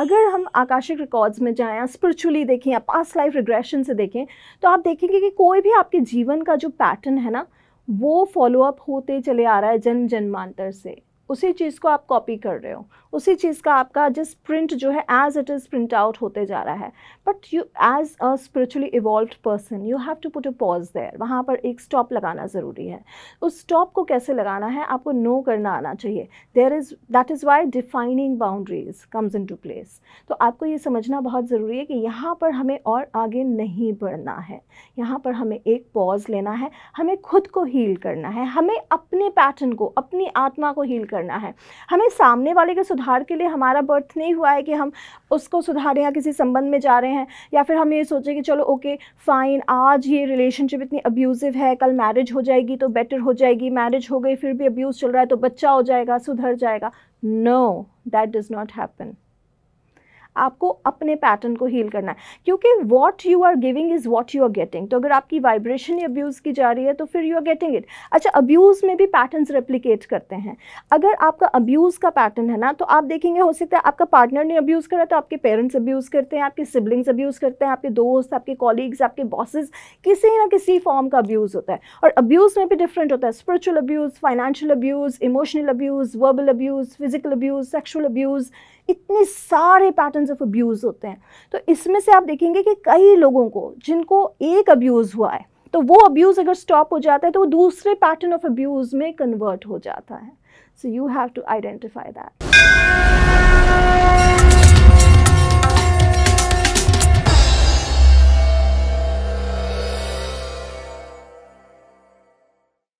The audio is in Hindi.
अगर हम आकाशिक रिकॉर्ड्स में जाएँ स्पिरिचुअली देखें या पास्ट लाइफ रिग्रेशन से देखें तो आप देखेंगे कि कोई भी आपके जीवन का जो पैटर्न है ना वो फॉलोअप होते चले आ रहा है जन्म जन्मांतर से उसी चीज़ को आप कॉपी कर रहे हो उसी चीज़ का आपका जिस प्रिंट जो है as it is print out होते जा रहा है but you as a spiritually evolve person you have to put a pause there वहाँ पर एक स्टॉप लगाना ज़रूरी है उस स्टॉप को कैसे लगाना है आपको नो करना आना चाहिए there is that is why defining boundaries comes into place तो आपको ये समझना बहुत ज़रूरी है कि यहाँ पर हमें और आगे नहीं बढ़ना है यहाँ पर हमें एक पॉज लेना है हमें खुद को हील करना है हमें अपने पैटर्न को अपनी आत्मा को हील करना करना है हमें सामने वाले के सुधार के लिए हमारा बर्थ नहीं हुआ है कि हम उसको सुधारें या किसी संबंध में जा रहे हैं या फिर हम ये सोचें कि चलो ओके फ़ाइन आज ये रिलेशनशिप इतनी अब्यूज़िव है कल मैरिज हो जाएगी तो बेटर हो जाएगी मैरिज हो गई फिर भी अब्यूज़ चल रहा है तो बच्चा हो जाएगा सुधर जाएगा no that does not happen आपको अपने पैटर्न को हील करना है क्योंकि what you are giving is what you are getting तो अगर आपकी वाइब्रेशन ही अब्यूज़ की जा रही है तो फिर यू आर गेटिंग इट अच्छा अब्यूज़ में भी पैटर्न रेप्लीकेट करते हैं अगर आपका अब्यूज़ का पैटर्न है ना तो आप देखेंगे हो सकता है आपका पार्टनर ने अब्यूज़ करा तो आपके पेरेंट्स अब्यूज़ करते हैं आपके सिबलिंग्स अब्यूज़ करते हैं आपके दोस्त आपके कॉलीग्स आपके बॉसेज किसी ना किसी फॉर्म का अब्यूज़ होता है और अब्यूज़ में भी डिफरेंट होता है spiritual abuse financial abuse emotional abuse verbal abuse physical abuse sexual abuse इतने सारे पैटर्न एक्सपीरियंस ऑफ अब्यूज़ होते हैं तो इसमें से आप देखेंगे कि कई लोगों को जिनको एक अब्यूज़ हुआ है तो वो अब्यूज़ अगर स्टॉप हो जाता है तो वो दूसरे पैटर्न ऑफ अब्यूज़ में कन्वर्ट हो जाता है so you have to identify that